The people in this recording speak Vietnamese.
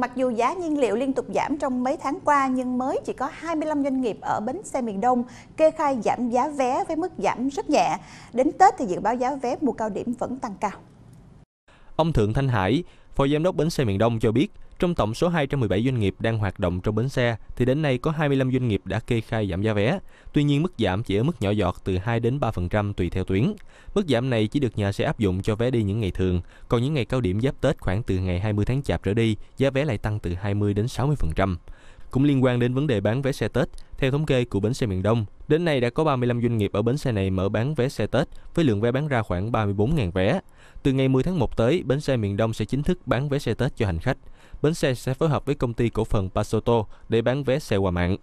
Mặc dù giá nhiên liệu liên tục giảm trong mấy tháng qua nhưng mới chỉ có 25 doanh nghiệp ở bến xe miền Đông kê khai giảm giá vé với mức giảm rất nhẹ. Đến Tết thì dự báo giá vé mùa cao điểm vẫn tăng cao. Ông Thượng Thanh Hải, Phó Giám đốc Bến xe miền Đông cho biết, trong tổng số 217 doanh nghiệp đang hoạt động trong bến xe thì đến nay có 25 doanh nghiệp đã kê khai giảm giá vé. Tuy nhiên mức giảm chỉ ở mức nhỏ giọt từ 2 đến 3% tùy theo tuyến. Mức giảm này chỉ được nhà xe áp dụng cho vé đi những ngày thường, còn những ngày cao điểm giáp Tết khoảng từ ngày 20 tháng Chạp trở đi, giá vé lại tăng từ 20 đến 60%. Cũng liên quan đến vấn đề bán vé xe Tết, theo thống kê của bến xe miền Đông, Đến nay đã có 35 doanh nghiệp ở bến xe này mở bán vé xe Tết với lượng vé bán ra khoảng 34.000 vé. Từ ngày 10 tháng 1 tới, bến xe miền Đông sẽ chính thức bán vé xe Tết cho hành khách. Bến xe sẽ phối hợp với công ty cổ phần Pasoto để bán vé xe qua mạng.